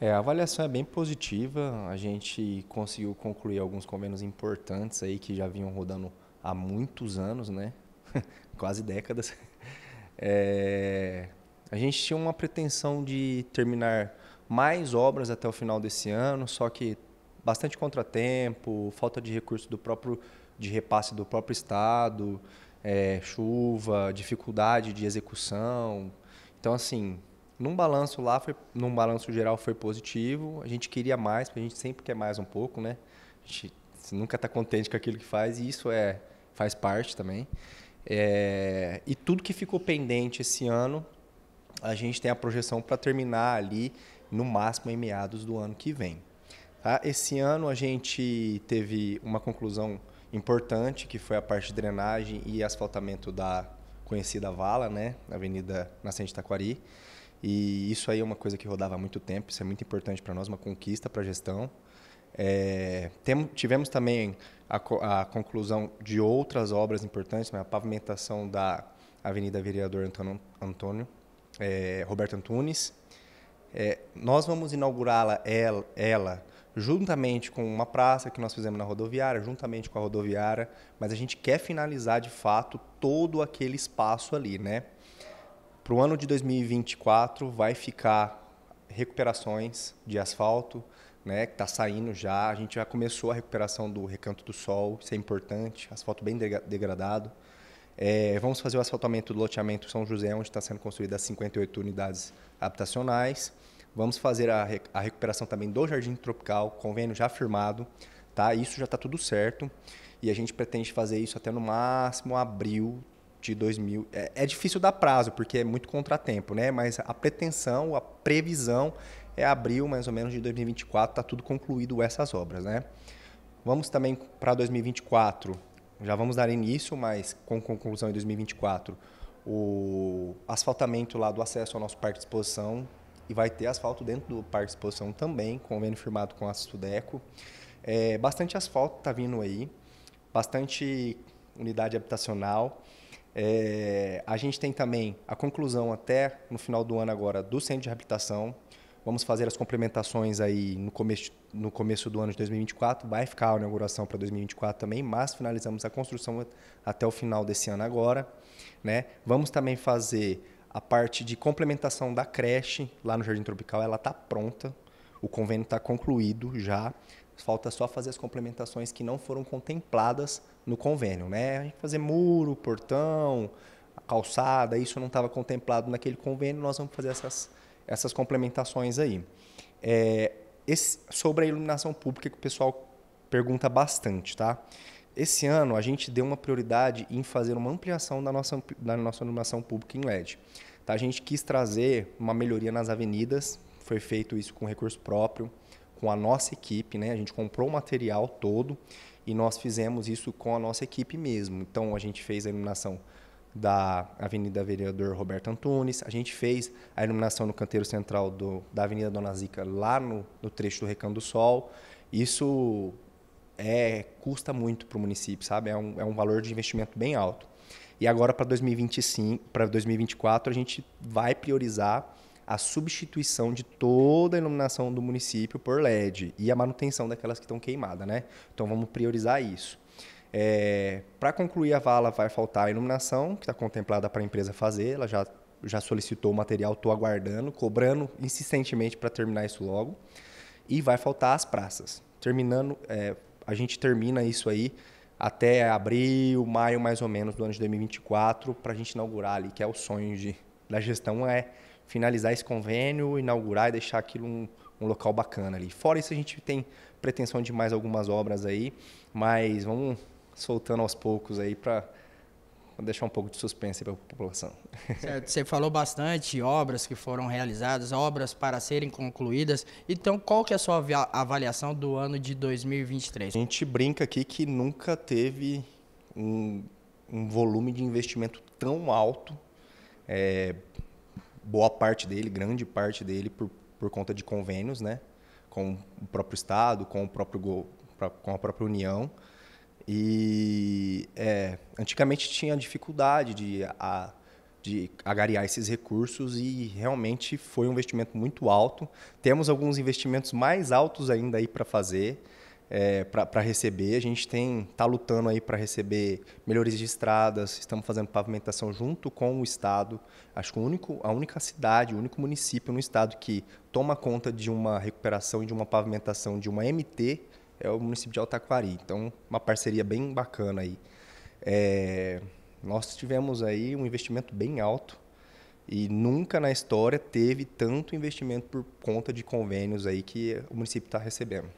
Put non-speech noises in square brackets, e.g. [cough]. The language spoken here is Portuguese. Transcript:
É, a avaliação é bem positiva. A gente conseguiu concluir alguns convênios importantes aí que já vinham rodando há muitos anos, né? [laughs] Quase décadas. É, a gente tinha uma pretensão de terminar mais obras até o final desse ano, só que bastante contratempo, falta de recurso do próprio de repasse do próprio estado, é, chuva, dificuldade de execução. Então assim, num balanço lá, foi, num balanço geral foi positivo. A gente queria mais, porque a gente sempre quer mais um pouco, né? A gente nunca está contente com aquilo que faz e isso é faz parte também. É, e tudo que ficou pendente esse ano, a gente tem a projeção para terminar ali no máximo em meados do ano que vem. Tá? Esse ano a gente teve uma conclusão importante, que foi a parte de drenagem e asfaltamento da conhecida Vala, né? Avenida Nascente Taquari. E isso aí é uma coisa que rodava há muito tempo, isso é muito importante para nós, uma conquista para a gestão. É, tivemos também a, a, conclusão de outras obras importantes, né? a pavimentação da Avenida Vereador Antônio, Antônio é, Roberto Antunes. É, nós vamos inaugurá-la, ela, ela, juntamente com uma praça que nós fizemos na rodoviária, juntamente com a rodoviária, mas a gente quer finalizar de fato todo aquele espaço ali, né? Para o ano de 2024 vai ficar recuperações de asfalto, né, que está saindo já. A gente já começou a recuperação do recanto do sol, isso é importante. Asfalto bem degradado. É, vamos fazer o asfaltamento do loteamento São José, onde está sendo construídas 58 unidades habitacionais. Vamos fazer a, a, recuperação também do Jardim Tropical, convênio já firmado, tá? Isso já está tudo certo e a gente pretende fazer isso até no máximo abril de 2000. É, é difícil dar prazo, porque é muito contratempo, né? Mas a pretensão, a previsão é abril, mais ou menos, de 2024, está tudo concluído essas obras, né? Vamos também para 2024, já vamos dar início, mas com conclusão em 2024, o asfaltamento lá do acesso ao nosso parque de exposição e vai ter asfalto dentro do parque de exposição também, convênio firmado com a Sudeco. É, bastante asfalto está vindo aí, bastante unidade habitacional. É, a gente tem também a conclusão até no final do ano agora do centro de reabilitação. Vamos fazer as complementações aí no começo, no começo do ano de 2024. Vai ficar a inauguração para 2024 também, mas finalizamos a construção até o final desse ano agora. Né? Vamos também fazer a parte de complementação da creche lá no Jardim Tropical. Ela está pronta. O convênio está concluído já falta só fazer as complementações que não foram contempladas no convênio, né? A gente fazer muro, portão, calçada, isso não estava contemplado naquele convênio, nós vamos fazer essas, essas complementações aí. É, esse, sobre a iluminação pública, que o pessoal pergunta bastante, tá? Esse ano a gente deu uma prioridade em fazer uma ampliação da nossa, da nossa iluminação pública em LED. Tá? A gente quis trazer uma melhoria nas avenidas, foi feito isso com recurso próprio com a nossa equipe, né? A gente comprou o material todo e nós fizemos isso com a nossa equipe mesmo. Então a gente fez a iluminação da Avenida Vereador Roberto Antunes, a gente fez a iluminação no canteiro central do, da Avenida Dona Zica, lá no, no trecho do Recanto do Sol. Isso é, custa muito para o município, sabe? É um, é um valor de investimento bem alto. E agora para 2025, para 2024 a gente vai priorizar a substituição de toda a iluminação do município por LED e a manutenção daquelas que estão queimadas, né? Então vamos priorizar isso. É, para concluir a vala vai faltar a iluminação, que está contemplada para a empresa fazer, ela já, já solicitou o material, estou aguardando, cobrando insistentemente para terminar isso logo. E vai faltar as praças. Terminando, é, a gente termina isso aí até abril, maio mais ou menos do ano de 2024, para a gente inaugurar ali, que é o sonho de da gestão é finalizar esse convênio, inaugurar e deixar aquilo um, um local bacana ali. Fora isso, a gente tem pretensão de mais algumas obras aí, mas vamos soltando aos poucos aí para deixar um pouco de suspense para a população. [laughs] Certo. Você falou bastante obras que foram realizadas, obras para serem concluídas. Então, qual que é a sua avaliação do ano de 2023? A gente brinca aqui que nunca teve um, um volume de investimento tão alto é, boa parte dele, grande parte dele, por, por conta de convênios, né? Com o próprio Estado, com, o próprio, com a própria União. E é, antigamente tinha dificuldade de, a, de agariar esses recursos e realmente foi um investimento muito alto. Temos alguns investimentos mais altos ainda aí para fazer é, para receber. A gente tem está lutando aí para receber melhorias de estradas. Estamos fazendo pavimentação junto com o estado. Acho que o único, a única cidade, o único município no estado que toma conta de uma recuperação e de uma pavimentação de uma MT é o município de Altaquari. Então, uma parceria bem bacana aí. É, nós tivemos aí um investimento bem alto e nunca na história teve tanto investimento por conta de convênios aí que o município está recebendo.